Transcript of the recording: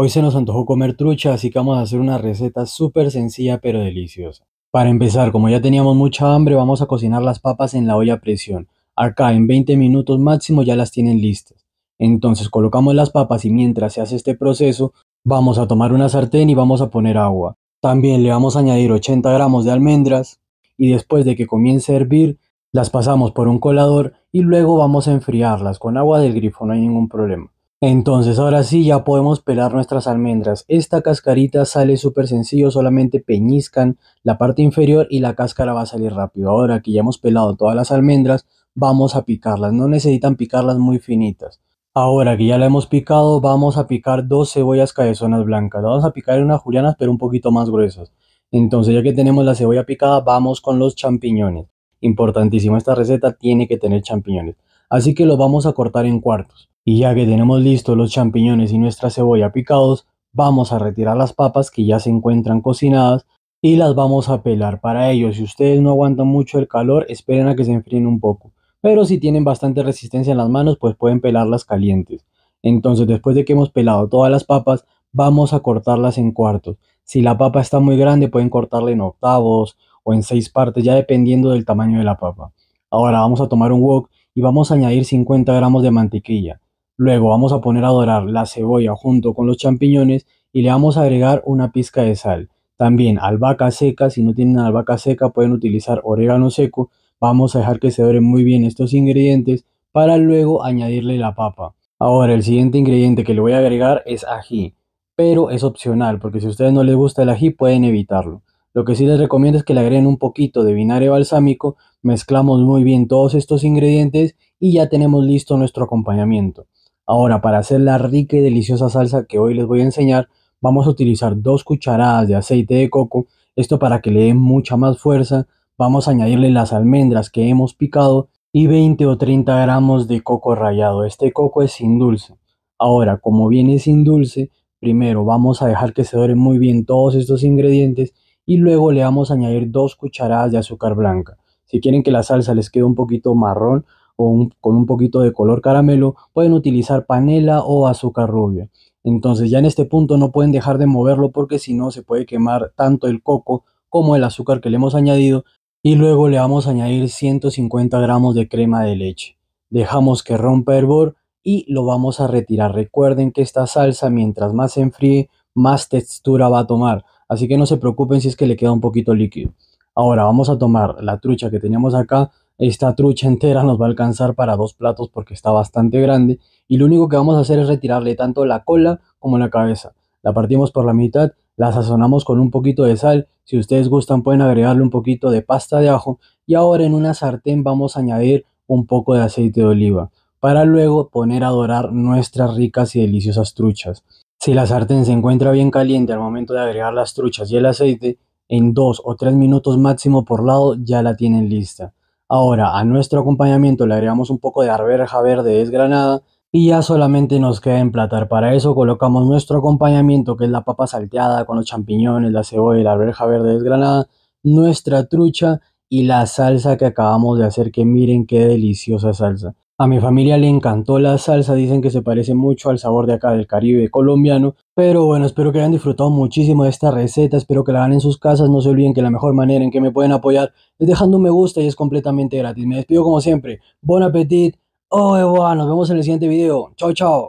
Hoy se nos antojó comer trucha, así que vamos a hacer una receta súper sencilla pero deliciosa. Para empezar, como ya teníamos mucha hambre, vamos a cocinar las papas en la olla a presión. Acá en 20 minutos máximo ya las tienen listas. Entonces colocamos las papas y mientras se hace este proceso, vamos a tomar una sartén y vamos a poner agua. También le vamos a añadir 80 gramos de almendras y después de que comience a hervir, las pasamos por un colador y luego vamos a enfriarlas con agua del grifo, no hay ningún problema. Entonces ahora sí ya podemos pelar nuestras almendras. Esta cascarita sale súper sencillo, solamente peñizcan la parte inferior y la cáscara va a salir rápido. Ahora que ya hemos pelado todas las almendras, vamos a picarlas. No necesitan picarlas muy finitas. Ahora que ya la hemos picado, vamos a picar dos cebollas cabezonas blancas. Vamos a picar unas julianas pero un poquito más gruesas. Entonces ya que tenemos la cebolla picada, vamos con los champiñones. importantísimo esta receta, tiene que tener champiñones así que lo vamos a cortar en cuartos. Y ya que tenemos listos los champiñones y nuestra cebolla picados, vamos a retirar las papas que ya se encuentran cocinadas y las vamos a pelar. Para ello, si ustedes no aguantan mucho el calor, esperen a que se enfríen un poco. Pero si tienen bastante resistencia en las manos, pues pueden pelarlas calientes. Entonces, después de que hemos pelado todas las papas, vamos a cortarlas en cuartos. Si la papa está muy grande, pueden cortarla en octavos o en seis partes, ya dependiendo del tamaño de la papa. Ahora vamos a tomar un wok y vamos a añadir 50 gramos de mantequilla. Luego vamos a poner a dorar la cebolla junto con los champiñones y le vamos a agregar una pizca de sal. También albahaca seca, si no tienen albahaca seca pueden utilizar orégano seco. Vamos a dejar que se doren muy bien estos ingredientes para luego añadirle la papa. Ahora el siguiente ingrediente que le voy a agregar es ají, pero es opcional porque si a ustedes no les gusta el ají pueden evitarlo. Lo que sí les recomiendo es que le agreguen un poquito de vinagre balsámico Mezclamos muy bien todos estos ingredientes y ya tenemos listo nuestro acompañamiento. Ahora, para hacer la rica y deliciosa salsa que hoy les voy a enseñar, vamos a utilizar dos cucharadas de aceite de coco, esto para que le dé mucha más fuerza. Vamos a añadirle las almendras que hemos picado y 20 o 30 gramos de coco rallado. Este coco es sin dulce. Ahora, como viene sin dulce, primero vamos a dejar que se doren muy bien todos estos ingredientes y luego le vamos a añadir dos cucharadas de azúcar blanca. Si quieren que la salsa les quede un poquito marrón o con un poquito de color caramelo, pueden utilizar panela o azúcar rubia. Entonces ya en este punto no pueden dejar de moverlo porque si no se puede quemar tanto el coco como el azúcar que le hemos añadido y luego le vamos a añadir 150 gramos de crema de leche. Dejamos que rompa hervor y lo vamos a retirar. Recuerden que esta salsa mientras más se enfríe más textura va a tomar, así que no se preocupen si es que le queda un poquito líquido. Ahora vamos a tomar la trucha que teníamos acá. Esta trucha entera nos va a alcanzar para dos platos porque está bastante grande. Y lo único que vamos a hacer es retirarle tanto la cola como la cabeza. La partimos por la mitad, la sazonamos con un poquito de sal. Si ustedes gustan pueden agregarle un poquito de pasta de ajo. Y ahora en una sartén vamos a añadir un poco de aceite de oliva para luego poner a dorar nuestras ricas y deliciosas truchas. Si la sartén se encuentra bien caliente al momento de agregar las truchas y el aceite, en dos o tres minutos máximo por lado ya la tienen lista. Ahora a nuestro acompañamiento le agregamos un poco de arberja verde desgranada y ya solamente nos queda emplatar. Para eso colocamos nuestro acompañamiento que es la papa salteada con los champiñones, la cebolla y la arberja verde desgranada, nuestra trucha y la salsa que acabamos de hacer que miren qué deliciosa salsa. A mi familia le encantó la salsa, dicen que se parece mucho al sabor de acá del Caribe colombiano. Pero bueno, espero que hayan disfrutado muchísimo de esta receta, espero que la hagan en sus casas. No se olviden que la mejor manera en que me pueden apoyar es dejando un me gusta y es completamente gratis. Me despido como siempre. Buen apetit, Oh, bueno, nos vemos en el siguiente video. Chao, chao.